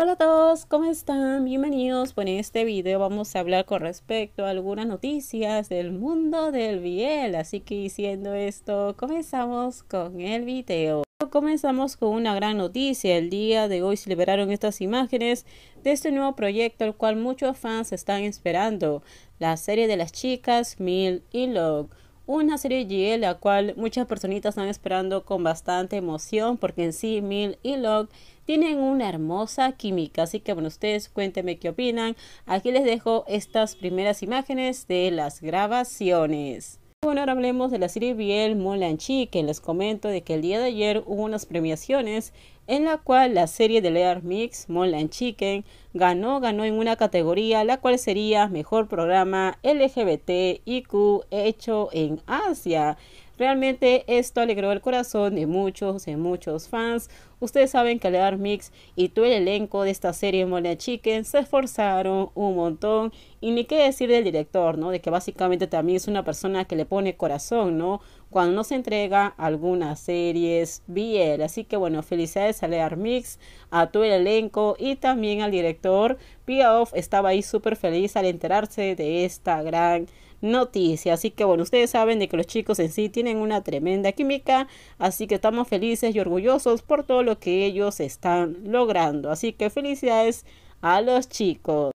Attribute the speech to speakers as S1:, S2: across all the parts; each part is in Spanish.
S1: Hola a todos, ¿cómo están? Bienvenidos. Bueno, en este video vamos a hablar con respecto a algunas noticias del mundo del Biel. Así que diciendo esto, comenzamos con el video. Comenzamos con una gran noticia. El día de hoy se liberaron estas imágenes de este nuevo proyecto, el cual muchos fans están esperando. La serie de las chicas Mil y Log una serie G la cual muchas personitas están esperando con bastante emoción porque en sí Mil y Locke tienen una hermosa química, así que bueno, ustedes cuéntenme qué opinan. Aquí les dejo estas primeras imágenes de las grabaciones ahora hablemos de la serie Biel Chicken. les comento de que el día de ayer hubo unas premiaciones en la cual la serie de Lear Mix, Molan Chicken, ganó, ganó en una categoría, la cual sería Mejor Programa LGBTIQ hecho en Asia. Realmente esto alegró el corazón de muchos, de muchos fans. Ustedes saben que Lear Mix y todo el elenco de esta serie Mola Chicken se esforzaron un montón. Y ni qué decir del director, ¿no? De que básicamente también es una persona que le pone corazón, ¿no? cuando nos entrega algunas series BL. Así que bueno, felicidades a Lear Mix, a todo el elenco y también al director. Piaoff estaba ahí súper feliz al enterarse de esta gran noticia. Así que bueno, ustedes saben de que los chicos en sí tienen una tremenda química, así que estamos felices y orgullosos por todo lo que ellos están logrando. Así que felicidades a los chicos.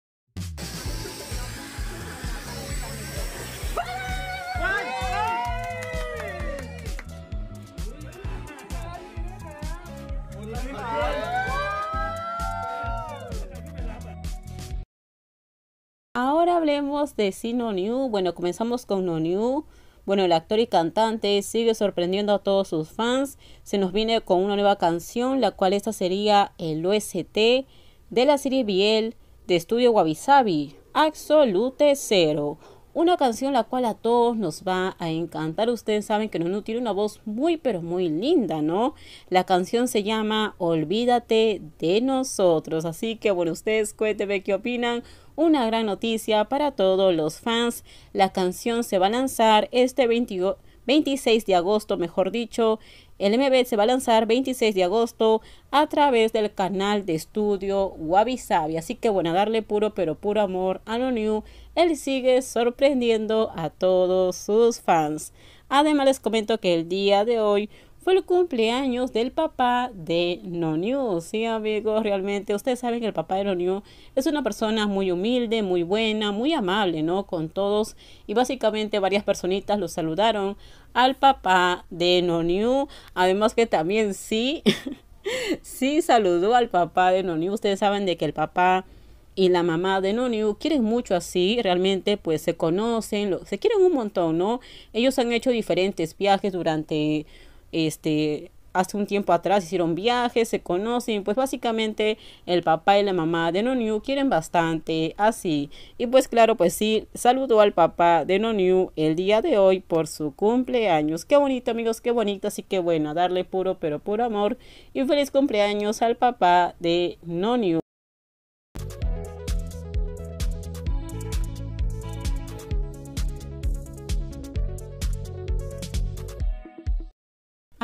S1: hablemos de Sino New. Bueno, comenzamos con No New. Bueno, el actor y cantante sigue sorprendiendo a todos sus fans. Se nos viene con una nueva canción, la cual esta sería el OST de la serie Biel de Estudio Wabi Absolute Zero una canción la cual a todos nos va a encantar. Ustedes saben que Nunu tiene una voz muy pero muy linda, ¿no? La canción se llama Olvídate de nosotros. Así que bueno, ustedes cuéntenme qué opinan. Una gran noticia para todos los fans. La canción se va a lanzar este 26 de agosto, mejor dicho, el MB se va a lanzar 26 de agosto a través del canal de estudio Wabi Así que bueno, darle puro pero puro amor a lo new. Él sigue sorprendiendo a todos sus fans. Además les comento que el día de hoy fue el cumpleaños del papá de Noniu, Sí, amigos, realmente ustedes saben que el papá de Noniu es una persona muy humilde, muy buena, muy amable, ¿no? Con todos. Y básicamente varias personitas lo saludaron al papá de Noniu. Además que también sí, sí saludó al papá de Noniu. Ustedes saben de que el papá y la mamá de Noniu quieren mucho así, realmente pues se conocen, se quieren un montón, ¿no? Ellos han hecho diferentes viajes durante este, hace un tiempo atrás hicieron viajes, se conocen, pues básicamente el papá y la mamá de Noniu quieren bastante, así. Y pues claro, pues sí, saludo al papá de Noniu el día de hoy por su cumpleaños. Qué bonito amigos, qué bonito, así que bueno, darle puro pero puro amor y un feliz cumpleaños al papá de Noniu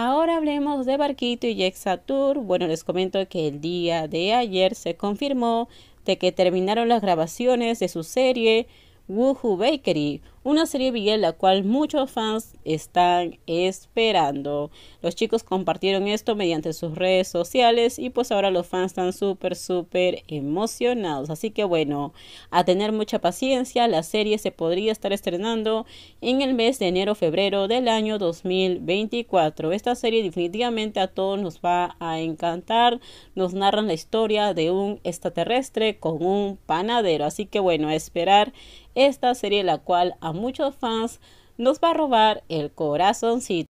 S1: Ahora hablemos de Barquito y Tour. Bueno, les comento que el día de ayer se confirmó de que terminaron las grabaciones de su serie Woohoo Bakery, una serie en la cual muchos fans están esperando. Los chicos compartieron esto mediante sus redes sociales y pues ahora los fans están súper, súper emocionados. Así que bueno, a tener mucha paciencia, la serie se podría estar estrenando en el mes de enero-febrero del año 2024. Esta serie definitivamente a todos nos va a encantar. Nos narran la historia de un extraterrestre con un panadero. Así que bueno, a esperar esta serie la cual a muchos fans nos va a robar el corazoncito.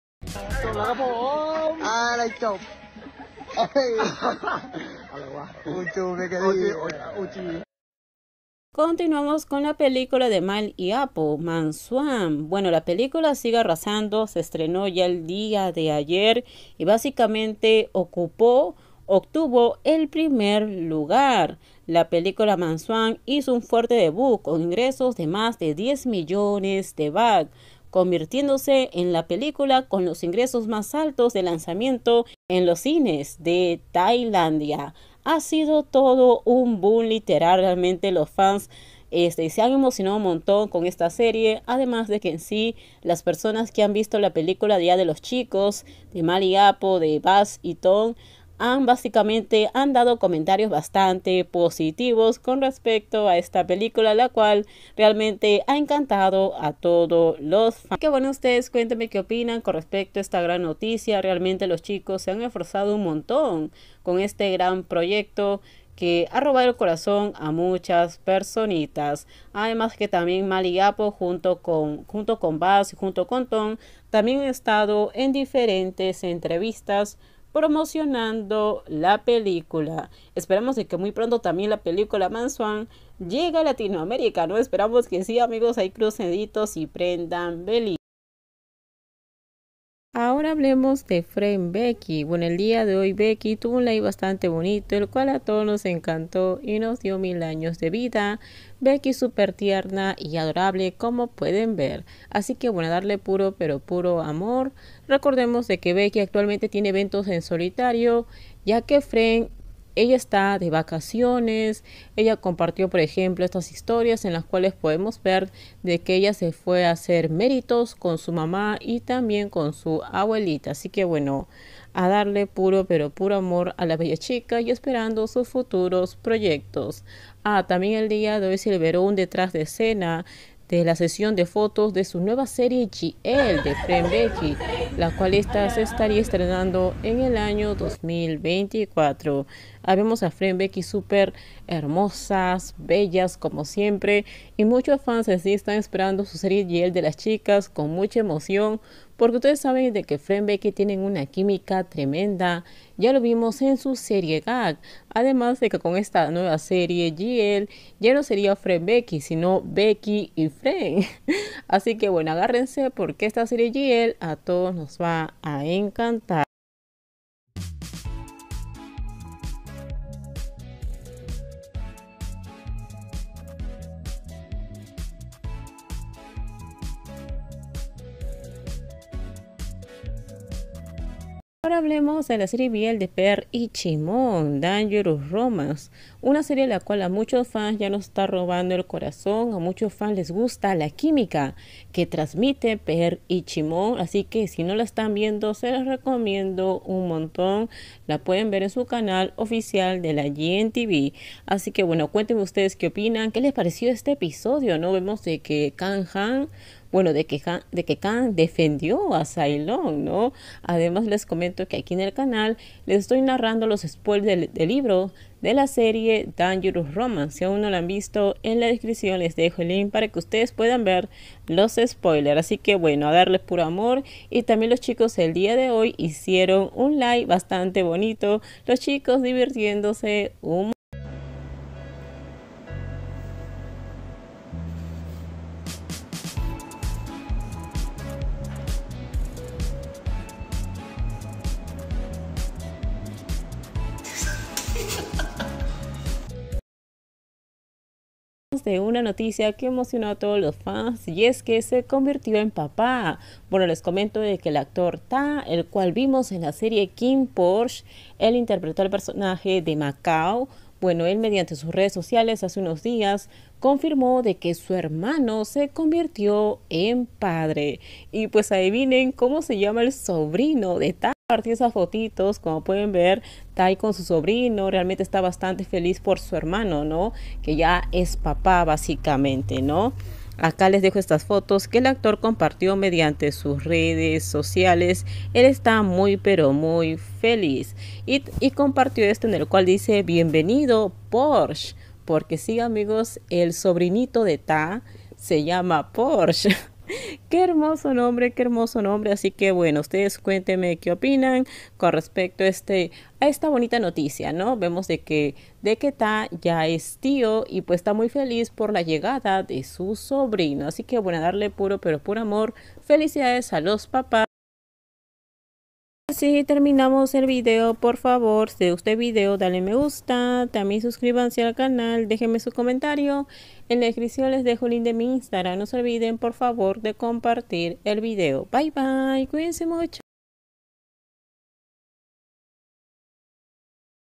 S1: Continuamos con la película de Mal y Apo, Mansuan. Bueno, la película sigue arrasando, se estrenó ya el día de ayer y básicamente ocupó obtuvo el primer lugar. La película Mansuan hizo un fuerte debut con ingresos de más de 10 millones de baht, convirtiéndose en la película con los ingresos más altos de lanzamiento en los cines de Tailandia. Ha sido todo un boom literalmente realmente los fans este, se han emocionado un montón con esta serie, además de que en sí las personas que han visto la película Día de los Chicos, de Mali Apo, de bass y Tom, han básicamente han dado comentarios bastante positivos con respecto a esta película, la cual realmente ha encantado a todos los fans. Que bueno, ustedes cuéntenme qué opinan con respecto a esta gran noticia. Realmente los chicos se han esforzado un montón con este gran proyecto que ha robado el corazón a muchas personitas. Además que también Maliapo junto con junto con Bass y junto con Tom también han estado en diferentes entrevistas promocionando la película. Esperamos de que muy pronto también la película Mansuan llegue a Latinoamérica, ¿no? Esperamos que sí, amigos, hay cruceditos y prendan velitas. Ahora hablemos de Fren Becky. Bueno, el día de hoy Becky tuvo un live bastante bonito, el cual a todos nos encantó y nos dio mil años de vida. Becky súper tierna y adorable, como pueden ver. Así que bueno, darle puro, pero puro amor. Recordemos de que Becky actualmente tiene eventos en solitario, ya que Fren ella está de vacaciones, ella compartió, por ejemplo, estas historias en las cuales podemos ver de que ella se fue a hacer méritos con su mamá y también con su abuelita. Así que bueno, a darle puro pero puro amor a la bella chica y esperando sus futuros proyectos. Ah, también el día de hoy se liberó un detrás de escena de la sesión de fotos de su nueva serie GL de Becky, la cual esta se estaría estrenando en el año 2024 vemos a Becky súper hermosas, bellas como siempre y muchos fans así están esperando su serie GL de las chicas con mucha emoción porque ustedes saben de que Becky tienen una química tremenda, ya lo vimos en su serie Gag, además de que con esta nueva serie GL ya no sería Becky sino Becky y Fren, así que bueno agárrense porque esta serie GL a todos nos va a encantar. hablemos de la serie Biel de Per Chimón Dangerous Romance, una serie la cual a muchos fans ya nos está robando el corazón, a muchos fans les gusta la química que transmite Per y Chimón. así que si no la están viendo se les recomiendo un montón, la pueden ver en su canal oficial de la GNTV. Así que bueno, cuéntenme ustedes qué opinan, qué les pareció este episodio, ¿no? Vemos de que Kang Han bueno, de que, de Khan defendió a Ceylon, ¿no? Además les comento que aquí en el canal les estoy narrando los spoilers del, libro de la serie Dangerous Romance. Si aún no lo han visto, en la descripción les dejo el link para que ustedes puedan ver los spoilers. Así que bueno, a darles puro amor. Y también los chicos el día de hoy hicieron un like bastante bonito. Los chicos divirtiéndose un de una noticia que emocionó a todos los fans y es que se convirtió en papá. Bueno, les comento de que el actor Ta, el cual vimos en la serie King Porsche, él interpretó el personaje de Macao. Bueno, él mediante sus redes sociales hace unos días confirmó de que su hermano se convirtió en padre. Y pues adivinen cómo se llama el sobrino de Ta. Compartió esas fotitos, como pueden ver, Tai con su sobrino, realmente está bastante feliz por su hermano, ¿no? Que ya es papá básicamente, ¿no? Acá les dejo estas fotos que el actor compartió mediante sus redes sociales. Él está muy pero muy feliz y, compartió esto en el cual dice, bienvenido Porsche, porque sí amigos, el sobrinito de Ta se llama Porsche. Qué hermoso nombre, qué hermoso nombre. Así que bueno, ustedes cuéntenme qué opinan con respecto a, este, esta bonita noticia, ¿no? Vemos de que de que está ya es tío y pues está muy feliz por la llegada de su sobrino. Así que bueno, darle puro, pero puro amor. Felicidades a los papás así terminamos el video. Por favor, si gustó el video, dale me gusta. También suscríbanse al canal, déjenme su comentario. En la descripción les dejo el link de mi Instagram. No se olviden, por favor, de compartir el video. Bye, bye. Cuídense mucho.